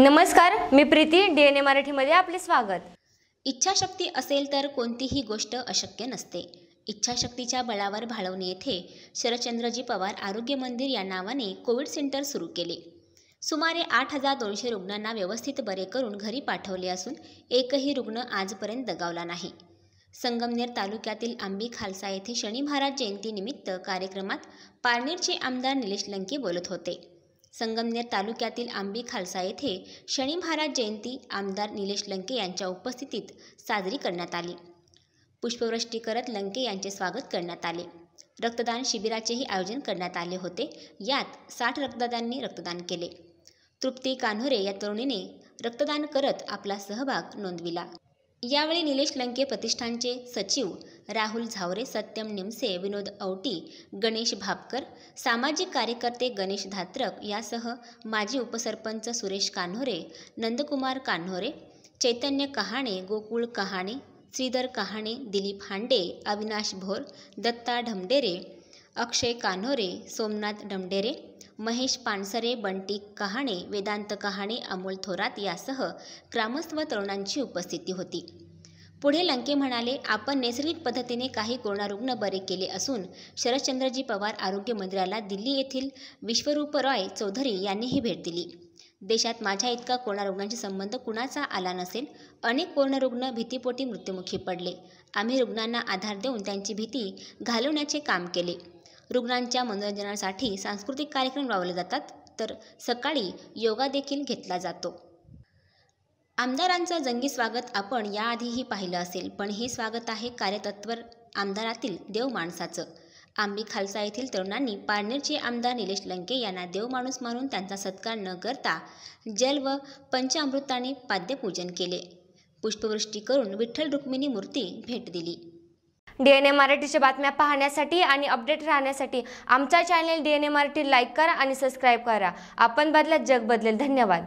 नमस्कार मी Preeti D N A मराठीमध्ये आपले स्वागत इच्छाशक्ती असेल तर कोणतीही गोष्ट अशक्य नसते इच्छाशक्तीच्या बळावर भाळवणे येथे शरदचंद्रजी पवार आरोग्य मंदिर या नावाने कोविड सेंटर सुरू केले सुमारे आठ हजार दोनशे रुग्णांना व्यवस्थित बरे करून घरी पाठवले असून एकही रुग्ण आजपर्यंत दगावला नाही संगमनेर तालुक्यातील आंबी खालसा येथे शनी महाराज जयंतीनिमित्त कार्यक्रमात पारनेरचे आमदार निलेश लंके बोलत होते संगमनेर तालुक्यातील आंबी खालसा येथे शनी महाराज जयंती आमदार निलेश लंके यांच्या उपस्थितीत साजरी करण्यात आली पुष्पवृष्टी करत लंके यांचे स्वागत करण्यात आले रक्तदान शिबिराचेही आयोजन करण्यात आले होते यात साठ रक्तदानांनी रक्तदान केले तृप्ती कान्होरे या तरुणीने रक्तदान करत आपला सहभाग नोंदविला यावेळी निलेश लंके प्रतिष्ठानचे सचिव राहुल झावरे सत्यम निमसे विनोद औटी गणेश भापकर सामाजिक कार्यकर्ते गणेश धात्रक यासह माजी उपसरपंच सुरेश कान्होरे नंदकुमार कान्होरे चैतन्य कहाणे गोकुळ कहाणे श्रीधर कहाणे दिलीप हांडे अविनाश भोर दत्ता ढमडेरे अक्षय कान्होरे सोमनाथ ढमडेरे महेश पानसरे बंटी कहाणे वेदांत कहाणे अमोल थोरात यासह ग्रामस्थ तरुणांची उपस्थिती होती पुढे लंके म्हणाले आपण नैसर्गिक पद्धतीने काही कोरोना रुग्ण बरे केले असून शरदचंद्रजी पवार आरोग्य मंत्र्याला दिल्ली येथील विश्वरूप रॉय चौधरी यांनी ही भेट दिली देशात माझ्या इतका कोरोना रुग्णांशी संबंध कुणाचा आला नसेल अनेक कोरोना रुग्ण भीतीपोटी मृत्युमुखी पडले आम्ही रुग्णांना आधार देऊन त्यांची भीती घालवण्याचे काम केले रुग्णांच्या मनोरंजनासाठी सांस्कृतिक कार्यक्रम लावले जातात तर सकाळी योगा देखील घेतला जातो आमदारांचं जंगी स्वागत आपण याआधीही पाहिलं असेल पण हे स्वागत आहे कार्यतत्वर आमदारातील देव माणसाचं आंबी खालसा येथील तरुणांनी पारनेरचे आमदार निलेश लंके यांना देव माणूस मानून त्यांचा सत्कार न करता जल व पंचामृताने पाद्यपूजन केले पुष्पवृष्टी करून विठ्ठल रुक्मिणी मूर्ती भेट दिली डी एन ए मराठीच्या बातम्या पाहण्यासाठी आणि अपडेट राहण्यासाठी आमचा channel D N A Marathi like करा आणि सबस्क्राईब करा आपण बदलत जग बदलेल धन्यवाद